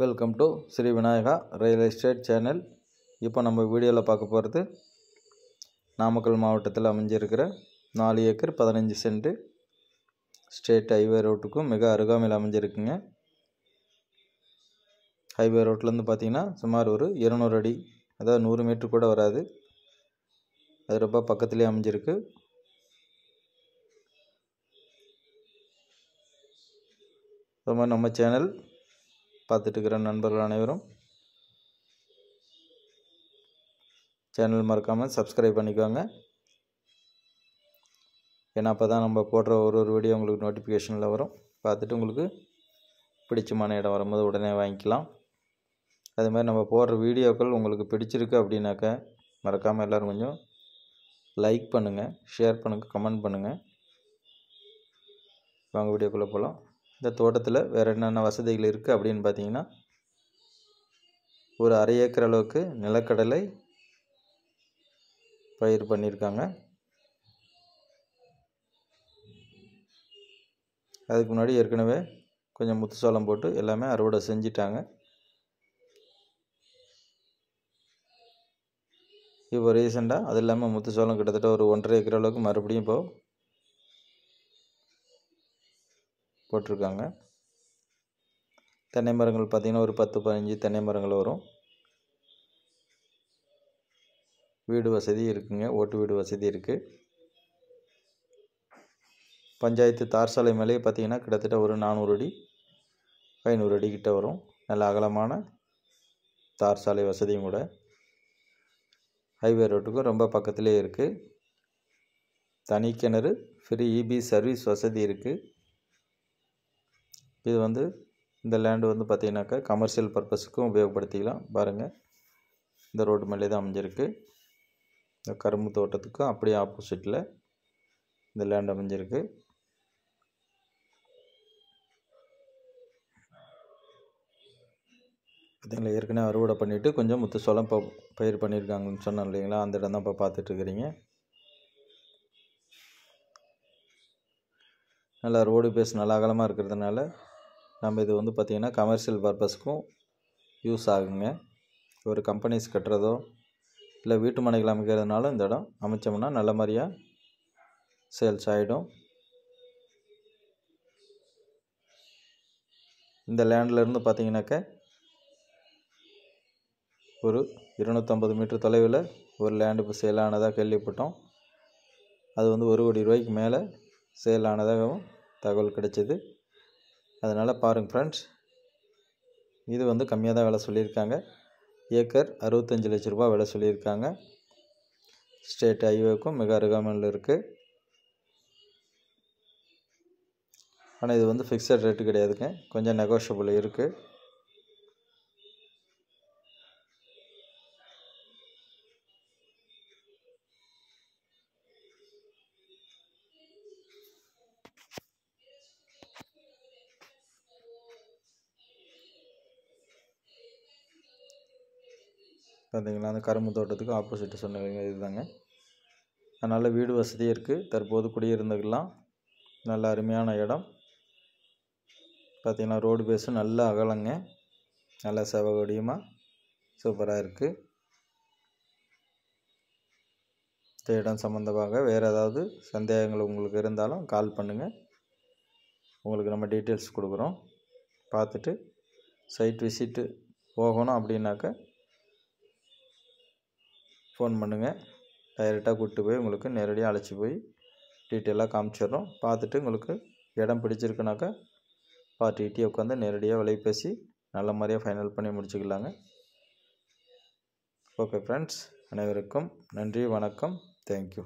welcome to Shri Vinayaka real estate channel இப்போ நம்ம வீடியோவில் பார்க்க போகிறது நாமக்கல் மாவட்டத்தில் அமைஞ்சிருக்கிற நாலு ஏக்கர் பதினஞ்சு சென்ட்டு ஸ்டேட் ஹைவே ரோட்டுக்கும் மிக அருகாமையில் அமைஞ்சிருக்குங்க ஹைவே ரோட்லேருந்து பார்த்திங்கன்னா சுமார் ஒரு இருநூறு அடி அதாவது நூறு மீட்ரு கூட வராது அது ரொம்ப பக்கத்துலேயே அமைஞ்சிருக்கு ரொம்ப நம்ம சேனல் பார்த்துட்டு இருக்கிற நண்பர்கள் அனைவரும் சேனல் மறக்காமல் சப்ஸ்கிரைப் பண்ணிக்கோங்க ஏன்னா அப்போ தான் நம்ம போடுற ஒரு ஒரு வீடியோ உங்களுக்கு நோட்டிஃபிகேஷனில் வரும் பார்த்துட்டு உங்களுக்கு பிடிச்சமான இடம் வரும்போது உடனே வாங்கிக்கலாம் அது மாதிரி நம்ம போடுற வீடியோக்கள் உங்களுக்கு பிடிச்சிருக்கு அப்படின்னாக்க மறக்காமல் எல்லோரும் கொஞ்சம் லைக் பண்ணுங்கள் ஷேர் பண்ணுங்கள் கமெண்ட் பண்ணுங்கள் வாங்க வீடியோக்குள்ளே போகலாம் இந்த தோட்டத்தில் வேறு என்னென்ன வசதிகள் இருக்குது அப்படின்னு பார்த்தீங்கன்னா ஒரு அரை ஏக்கர் அளவுக்கு நிலக்கடலை பயிர் பண்ணியிருக்காங்க அதுக்கு முன்னாடி ஏற்கனவே கொஞ்சம் முத்து சோளம் போட்டு எல்லாமே அறுவடை செஞ்சிட்டாங்க இப்போ ரீசெண்டாக அது இல்லாமல் முத்து சோளம் கிட்டத்தட்ட ஒரு ஒன்றரை ஏக்கர் அளவுக்கு மறுபடியும் இப்போது போட்டிருக்காங்க தென்னை மரங்கள் பார்த்திங்கன்னா ஒரு பத்து பதினஞ்சு தென்னை மரங்கள் வரும் வீடு வசதி இருக்குங்க ஓட்டு வீடு வசதி இருக்குது பஞ்சாயத்து தார் சாலை மேலே பார்த்திங்கன்னா கிட்டத்தட்ட ஒரு நானூறு அடி ஐநூறு அடி கிட்ட வரும் நல்ல அகலமான தார் சாலை வசதியும் கூட ஹைவே ரோட்டுக்கும் ரொம்ப பக்கத்துலேயே இருக்குது தனி கிணறு ஃப்ரீ இபி சர்வீஸ் வசதி இருக்குது இது வந்து இந்த லேண்டு வந்து பார்த்திங்கனாக்கா கமர்ஷியல் பர்பஸுக்கும் உபயோகப்படுத்திக்கலாம் பாருங்கள் இந்த ரோடு மேலே தான் அமைஞ்சிருக்கு இந்த கரும்பு தோட்டத்துக்கும் அப்படியே ஆப்போசிட்டில் இந்த லேண்ட் அமைஞ்சிருக்கு பார்த்தீங்களா ஏற்கனவே அறுவடை பண்ணிவிட்டு கொஞ்சம் முத்து சோளம் இப்போ பயிர் பண்ணியிருக்காங்கன்னு சொன்னோம் இல்லைங்களா அந்த இடம் தான் இப்போ பார்த்துட்ருக்குறீங்க நல்லா ரோடு பேஸ் நல்லா அகலமாக இருக்கிறதுனால நம்ம இது வந்து பார்த்திங்கன்னா கமர்ஷியல் பர்பஸ்க்கும் யூஸ் ஆகுங்க ஒரு கம்பெனிஸ் கட்டுறதோ இல்லை வீட்டு மனைகள் அமைக்கிறதுனால இந்த இடம் அமைச்சோம்னா நல்ல மாதிரியாக சேல்ஸ் ஆகிடும் இந்த லேண்ட்லேருந்து பார்த்தீங்கன்னாக்க ஒரு இருநூற்றம்பது மீட்டர் தொலைவில் ஒரு லேண்டு இப்போ சேல் ஆனதாக கேள்விப்பட்டோம் அது வந்து ஒரு கோடி ரூபாய்க்கு மேலே சேல் ஆனதாகவும் தகவல் கிடைச்சிது அதனால் பாருங்கள் ஃப்ரெண்ட்ஸ் இது வந்து கம்மியாக தான் விலை சொல்லியிருக்காங்க ஏக்கர் அறுபத்தஞ்சி லட்ச ரூபா விலை சொல்லியிருக்காங்க ஸ்டேட் ஹைவேக்கும் மிக அருகாமையில் இருக்குது ஆனால் இது வந்து ஃபிக்ஸட் ரேட்டு கிடையாதுங்க கொஞ்சம் நெகோஷியபிள் இருக்குது பார்த்திங்கன்னா அந்த கரும்பு தோட்டத்துக்கு ஆப்போசிட் சொன்ன இதுதாங்க அதனால் வீடு வசதியும் இருக்குது தற்போது குடியிருந்தவர்கள்லாம் நல்ல அருமையான இடம் பார்த்திங்கன்னா ரோடு பேஸும் நல்லா அகலங்க நல்ல செவகடியமாக சூப்பராக இருக்குது இந்த இடம் சம்மந்தமாக வேறு ஏதாவது சந்தேகங்கள் உங்களுக்கு இருந்தாலும் கால் பண்ணுங்கள் உங்களுக்கு நம்ம டீட்டெயில்ஸ் கொடுக்குறோம் பார்த்துட்டு சைட் விசிட்டு போகணும் அப்படின்னாக்க ஃபோன் பண்ணுங்கள் டைரெக்டாக கூப்பிட்டு போய் உங்களுக்கு நேரடியாக அழைச்சி போய் டீட்டெயிலாக காமிச்சிடுறோம் பார்த்துட்டு உங்களுக்கு இடம் பிடிச்சிருக்குனாக்கா பார்ட்டிகிட்டே உட்காந்து நேரடியாக விலை பேசி நல்ல மாதிரியாக ஃபைனல் பண்ணி முடிச்சுக்கலாங்க ஓகே ஃப்ரெண்ட்ஸ் அனைவருக்கும் நன்றி வணக்கம் தேங்க்யூ